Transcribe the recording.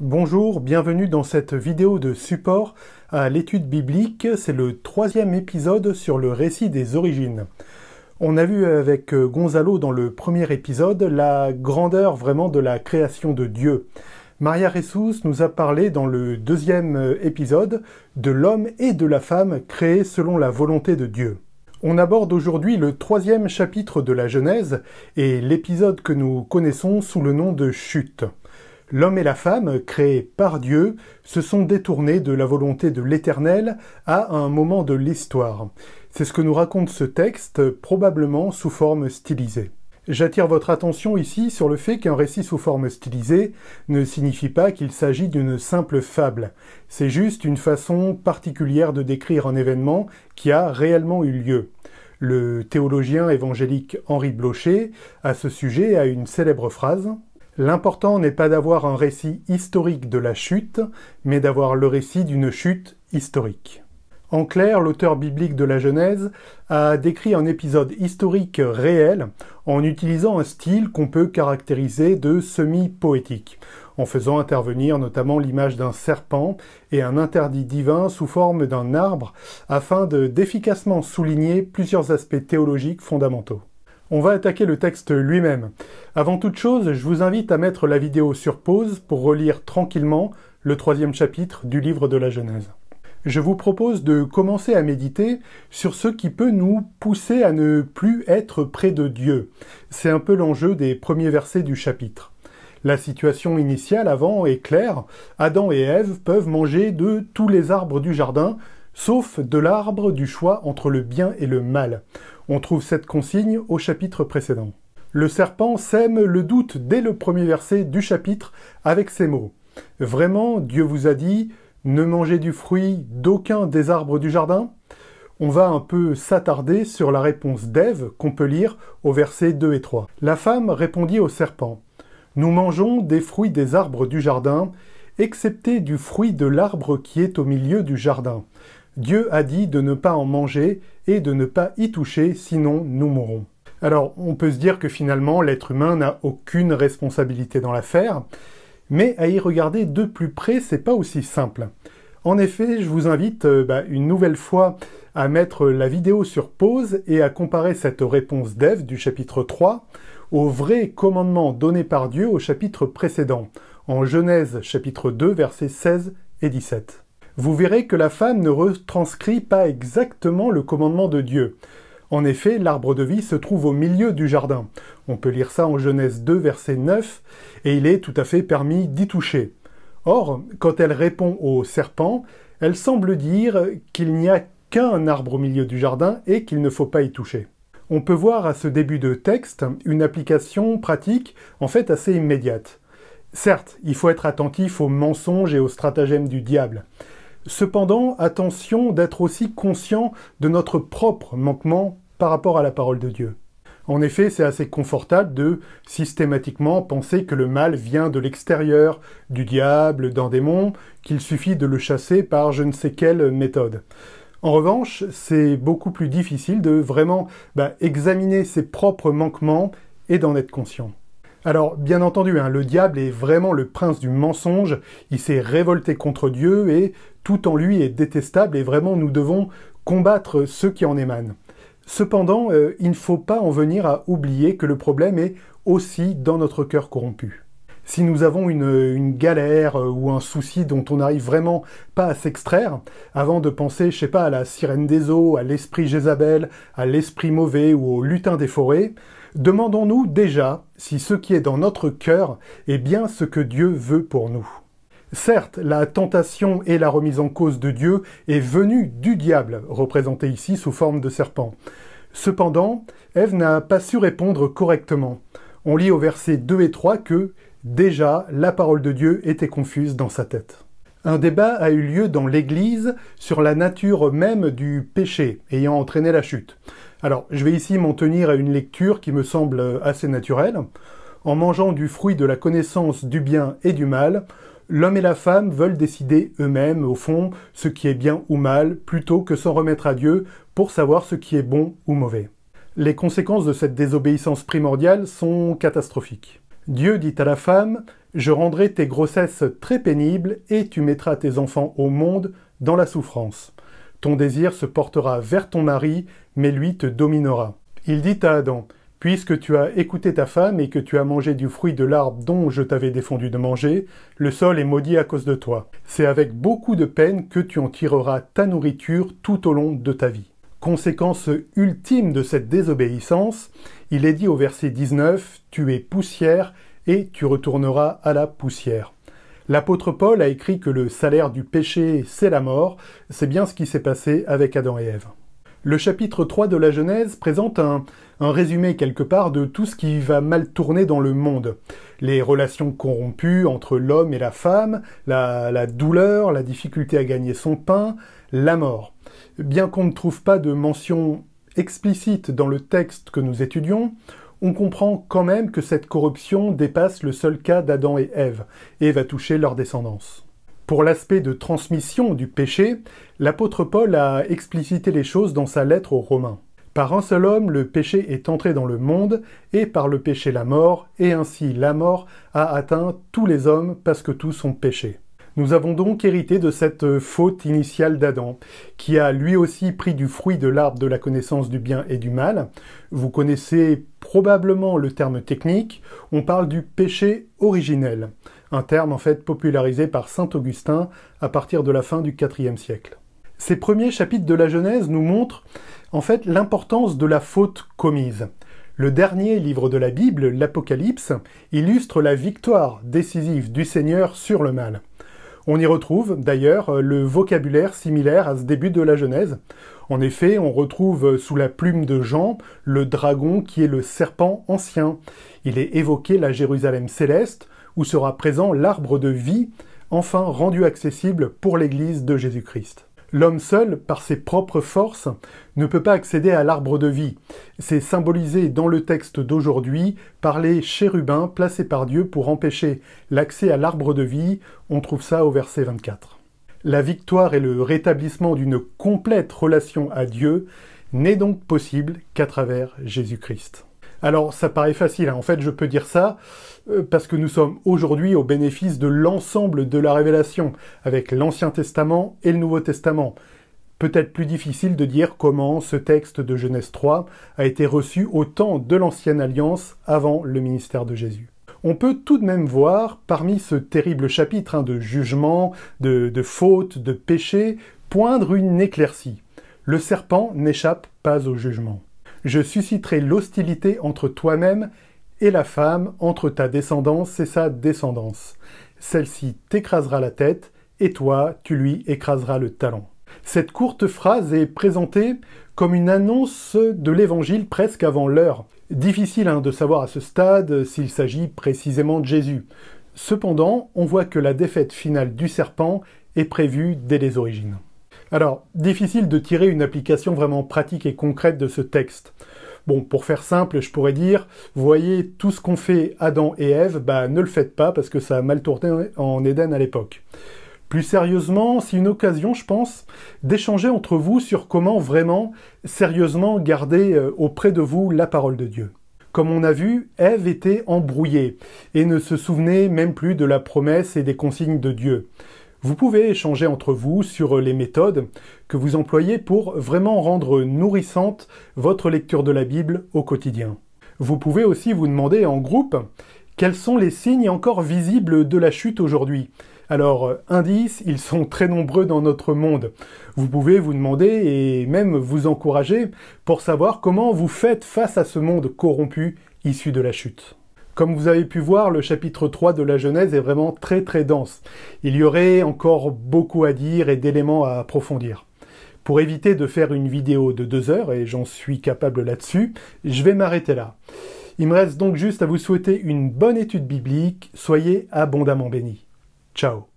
Bonjour, bienvenue dans cette vidéo de support à l'étude biblique. C'est le troisième épisode sur le récit des origines. On a vu avec euh, Gonzalo dans le premier épisode la grandeur vraiment de la création de Dieu. Maria Ressus nous a parlé dans le deuxième euh, épisode de l'homme et de la femme créés selon la volonté de Dieu. On aborde aujourd'hui le troisième chapitre de la Genèse et l'épisode que nous connaissons sous le nom de chute. L'homme et la femme, créés par Dieu, se sont détournés de la volonté de l'Éternel à un moment de l'histoire. C'est ce que nous raconte ce texte, probablement sous forme stylisée. J'attire votre attention ici sur le fait qu'un récit sous forme stylisée ne signifie pas qu'il s'agit d'une simple fable. C'est juste une façon particulière de décrire un événement qui a réellement eu lieu. Le théologien évangélique Henri Blocher, à ce sujet, a une célèbre phrase L'important n'est pas d'avoir un récit historique de la chute, mais d'avoir le récit d'une chute historique. En clair, l'auteur biblique de la Genèse a décrit un épisode historique réel en utilisant un style qu'on peut caractériser de semi-poétique, en faisant intervenir notamment l'image d'un serpent et un interdit divin sous forme d'un arbre afin de d'efficacement souligner plusieurs aspects théologiques fondamentaux. On va attaquer le texte lui-même. Avant toute chose, je vous invite à mettre la vidéo sur pause pour relire tranquillement le troisième chapitre du livre de la Genèse. Je vous propose de commencer à méditer sur ce qui peut nous pousser à ne plus être près de Dieu. C'est un peu l'enjeu des premiers versets du chapitre. La situation initiale avant est claire. Adam et Ève peuvent manger de tous les arbres du jardin, sauf de l'arbre du choix entre le bien et le mal. On trouve cette consigne au chapitre précédent. Le serpent sème le doute dès le premier verset du chapitre avec ces mots. Vraiment, Dieu vous a dit, ne mangez du fruit d'aucun des arbres du jardin on va un peu s'attarder sur la réponse d'Ève qu'on peut lire au verset 2 et 3. La femme répondit au serpent Nous mangeons des fruits des arbres du jardin, excepté du fruit de l'arbre qui est au milieu du jardin. Dieu a dit de ne pas en manger et de ne pas y toucher, sinon nous mourrons. Alors on peut se dire que finalement l'être humain n'a aucune responsabilité dans l'affaire, mais à y regarder de plus près, c'est pas aussi simple. En effet, je vous invite euh, bah, une nouvelle fois à mettre la vidéo sur pause et à comparer cette réponse d'Ève du chapitre 3 au vrai commandement donné par Dieu au chapitre précédent, en Genèse chapitre 2 versets 16 et 17 vous verrez que la femme ne retranscrit pas exactement le commandement de Dieu. En effet, l'arbre de vie se trouve au milieu du jardin. On peut lire ça en Genèse 2, verset 9, et il est tout à fait permis d'y toucher. Or, quand elle répond au serpent, elle semble dire qu'il n'y a qu'un arbre au milieu du jardin et qu'il ne faut pas y toucher. On peut voir à ce début de texte une application pratique en fait assez immédiate. Certes, il faut être attentif aux mensonges et aux stratagèmes du diable, Cependant, attention d'être aussi conscient de notre propre manquement par rapport à la parole de Dieu. En effet, c'est assez confortable de systématiquement penser que le mal vient de l'extérieur, du diable, d'un démon, qu'il suffit de le chasser par je ne sais quelle méthode. En revanche, c'est beaucoup plus difficile de vraiment bah, examiner ses propres manquements et d'en être conscient. Alors, bien entendu, hein, le diable est vraiment le prince du mensonge, il s'est révolté contre Dieu et tout en lui est détestable et vraiment nous devons combattre ceux qui en émanent. Cependant, euh, il ne faut pas en venir à oublier que le problème est aussi dans notre cœur corrompu. Si nous avons une, galère euh, ou un souci dont on n'arrive vraiment pas à s'extraire, avant de penser, je sais pas, à la sirène des eaux, à l'esprit Jézabel, à l'esprit mauvais ou au lutin des forêts, Demandons-nous déjà si ce qui est dans notre cœur est bien ce que Dieu veut pour nous. Certes, la tentation et la remise en cause de Dieu est venue du diable, représenté ici sous forme de serpent. Cependant, Ève n'a pas su répondre correctement. On lit au verset 2 et 3 que déjà la parole de Dieu était confuse dans sa tête. Un débat a eu lieu dans l'Église sur la nature même du péché ayant entraîné la chute. Alors, je vais ici m'en tenir à une lecture qui me semble assez naturelle. En mangeant du fruit de la connaissance du bien et du mal, l'homme et la femme veulent décider eux-mêmes, au fond, ce qui est bien ou mal, plutôt que s'en remettre à Dieu pour savoir ce qui est bon ou mauvais. Les conséquences de cette désobéissance primordiale sont catastrophiques. Dieu dit à la femme, Je rendrai tes grossesses très pénibles et tu mettras tes enfants au monde dans la souffrance. Ton désir se portera vers ton mari, mais lui te dominera. Il dit à Adam, Puisque tu as écouté ta femme et que tu as mangé du fruit de l'arbre dont je t'avais défendu de manger, le sol est maudit à cause de toi. C'est avec beaucoup de peine que tu en tireras ta nourriture tout au long de ta vie. Conséquence ultime de cette désobéissance, il est dit au verset 19, Tu es poussière et tu retourneras à la poussière. L'apôtre Paul a écrit que le salaire du péché, c'est la mort. C'est bien ce qui s'est passé avec Adam et Ève. Le chapitre 3 de la Genèse présente un, résumé quelque part de tout ce qui va mal tourner dans le monde. Les relations corrompues entre l'homme et la femme, la douleur, la difficulté à gagner son pain, la mort. Bien qu'on ne trouve pas de mention explicite dans le texte que nous étudions, on comprend quand même que cette corruption dépasse le seul cas d'Adam et Ève, et va toucher leur descendance. Pour l'aspect de transmission du péché, l'apôtre Paul a explicité les choses dans sa lettre aux Romains. Par un seul homme, le péché est entré dans le monde, et par le péché la mort, et ainsi la mort a atteint tous les hommes parce que tous ont péché. Nous avons donc hérité de cette euh, faute initiale d'Adam, qui a lui aussi pris du fruit de l'arbre de la connaissance du bien et du mal. Vous connaissez probablement le terme technique, on parle du péché originel, un terme en fait popularisé par Saint Augustin à partir de la fin du IVe siècle. Ces premiers chapitres de la Genèse nous montrent en fait l'importance de la faute commise. Le dernier livre de la Bible, l'Apocalypse, illustre la victoire décisive du Seigneur sur le mal. On y retrouve d'ailleurs euh, le vocabulaire similaire à ce début de la Genèse. En effet, on retrouve euh, sous la plume de Jean le dragon qui est le serpent ancien. Il est évoqué la Jérusalem céleste, où sera présent l'arbre de vie, enfin rendu accessible pour l'Église de Jésus-Christ. L'homme seul, par ses propres forces, ne peut pas accéder à l'arbre de vie. C'est symbolisé dans le texte d'aujourd'hui par les chérubins placés par Dieu pour empêcher l'accès à l'arbre de vie. On trouve ça au verset 24. La victoire et le rétablissement d'une complète relation à Dieu n'est donc possible qu'à travers Jésus-Christ. Alors ça paraît facile, hein. en fait je peux dire ça euh, parce que nous sommes aujourd'hui au bénéfice de l'ensemble de la révélation, avec l'Ancien Testament et le Nouveau Testament. Peut-être plus difficile de dire comment ce texte de Genèse 3 a été reçu au temps de l'Ancienne Alliance avant le ministère de Jésus on peut tout de même voir, parmi ce terrible chapitre hein, de jugement, de, de faute, de péché, poindre une éclaircie. Le serpent n'échappe pas au jugement je susciterai l'hostilité entre toi-même et la femme, entre ta descendance et sa descendance. Celle-ci t'écrasera la tête, et toi, tu lui écraseras le talon. Cette courte phrase est présentée comme une annonce de l'évangile presque avant l'heure. Difficile hein, de savoir à ce stade s'il s'agit précisément de Jésus. Cependant, on voit que la défaite finale du serpent est prévue dès les origines. Alors, difficile de tirer une application vraiment pratique et concrète de ce texte. Bon, pour faire simple, je pourrais dire, voyez, tout ce qu'on fait Adam et Ève, bah ne le faites pas parce que ça a mal tourné en Éden à l'époque. Plus sérieusement, c'est une occasion, je pense, d'échanger entre vous sur comment vraiment, sérieusement, garder euh, auprès de vous la parole de Dieu. Comme on a vu, Ève était embrouillée et ne se souvenait même plus de la promesse et des consignes de Dieu. Vous pouvez échanger entre vous sur les méthodes que vous employez pour vraiment rendre nourrissante votre lecture de la Bible au quotidien. Vous pouvez aussi vous demander en groupe quels sont les signes encore visibles de la chute aujourd'hui Alors, euh, indices, ils sont très nombreux dans notre monde. Vous pouvez vous demander et même vous encourager pour savoir comment vous faites face à ce monde corrompu issu de la chute. Comme vous avez pu voir, le chapitre 3 de la Genèse est vraiment très très dense. Il y aurait encore beaucoup à dire et d'éléments à approfondir. Pour éviter de faire une vidéo de deux heures, et j'en suis capable là-dessus, je vais m'arrêter là. Il me reste donc juste à vous souhaiter une bonne étude biblique, soyez abondamment bénis. Ciao